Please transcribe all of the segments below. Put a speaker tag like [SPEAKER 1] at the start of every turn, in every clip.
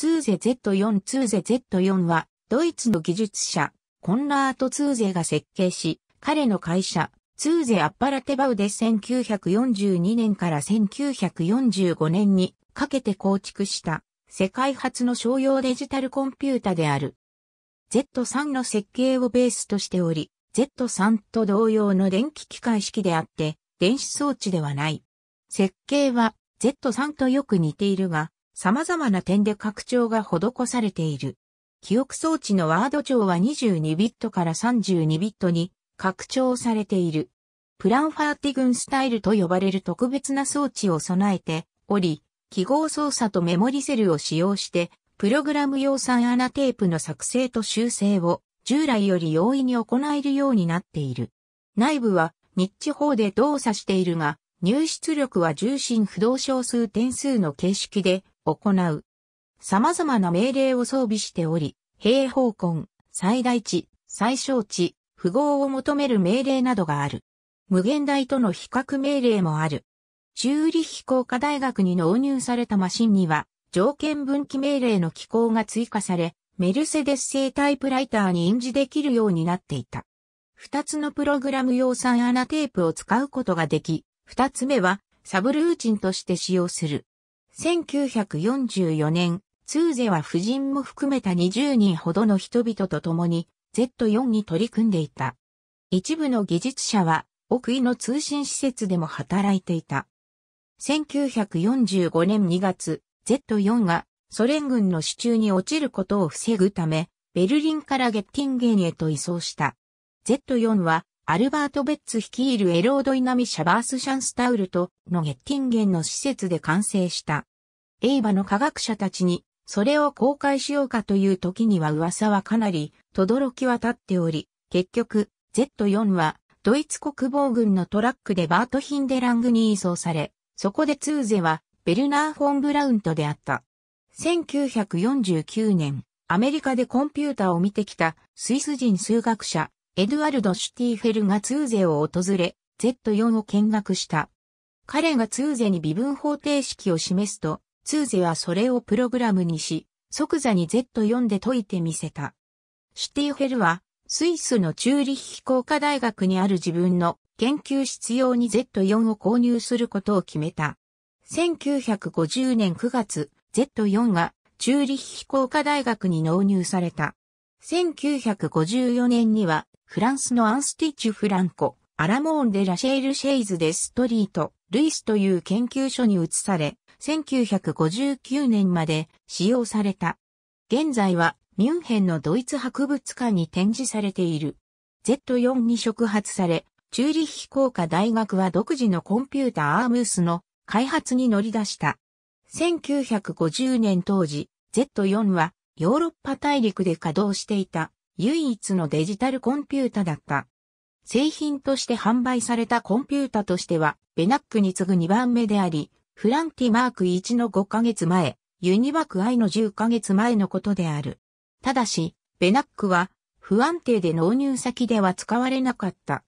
[SPEAKER 1] ツーゼ Z4 ツーゼ Z4 は、ドイツの技術者、コンラート・ツーゼが設計し、彼の会社、ツーゼ・アッパラテバウで1942年から1945年にかけて構築した世界初の商用デジタルコンピュータである。Z3 の設計をベースとしており、Z3 と同様の電気機械式であって、電子装置ではない。設計は Z3 とよく似ているが、様々な点で拡張が施されている。記憶装置のワード長は22ビットから32ビットに拡張されている。プランファーティグンスタイルと呼ばれる特別な装置を備えており、記号操作とメモリセルを使用して、プログラム用酸アナテープの作成と修正を従来より容易に行えるようになっている。内部は日地方で動作しているが、入出力は重心不動小数点数の形式で行う。様々な命令を装備しており、平方根、最大値、最小値、符号を求める命令などがある。無限大との比較命令もある。チューリヒ工科大学に納入されたマシンには、条件分岐命令の機構が追加され、メルセデス製タイプライターに印字できるようになっていた。二つのプログラム用酸ナテープを使うことができ、二つ目はサブルーチンとして使用する。1944年、ツーゼは夫人も含めた20人ほどの人々と共に Z4 に取り組んでいた。一部の技術者は奥井の通信施設でも働いていた。1945年2月、Z4 がソ連軍の支柱に落ちることを防ぐため、ベルリンからゲッティンゲンへと移送した。Z4 はアルバート・ベッツ率いるエロードイナミ・シャバース・シャンスタウルトのゲッティンゲンの施設で完成した。エイバの科学者たちに、それを公開しようかという時には噂はかなり、とどろき渡っており、結局、Z4 は、ドイツ国防軍のトラックでバートヒンデラングに移送され、そこでツーゼは、ベルナー・フォン・ブラウントであった。1949年、アメリカでコンピュータを見てきたスイス人数学者、エドワルド・シュティーフェルがツーゼを訪れ、Z4 を見学した。彼がツーゼに微分方程式を示すと、ツーゼはそれをプログラムにし、即座に Z4 で解いてみせた。シュティーフェルは、スイスのチューリッヒ工科大学にある自分の研究室用に Z4 を購入することを決めた。1950年9月、Z4 がチューリッヒ工科大学に納入された。1954年には、フランスのアンスティチュ・フランコ、アラモーン・デ・ラシェール・シェイズ・デ・ストリート、ルイスという研究所に移され、1959年まで使用された。現在はミュンヘンのドイツ博物館に展示されている。Z4 に触発され、チューリッヒ工科大学は独自のコンピュータアームースの開発に乗り出した。1950年当時、Z4 はヨーロッパ大陸で稼働していた唯一のデジタルコンピュータだった。製品として販売されたコンピュータとしては、ベナックに次ぐ2番目であり、フランティマーク1の5ヶ月前、ユニバク I の10ヶ月前のことである。ただし、ベナックは不安定で納入先では使われなかった。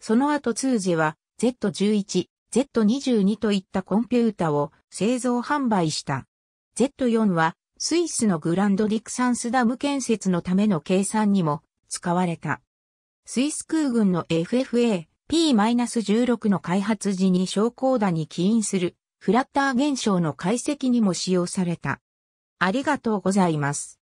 [SPEAKER 1] その後通じは Z11、Z22 といったコンピュータを製造販売した。Z4 はスイスのグランドディクサンスダム建設のための計算にも使われた。スイス空軍の FFA P-16 の開発時に昇降団に起因するフラッター現象の解析にも使用された。ありがとうございます。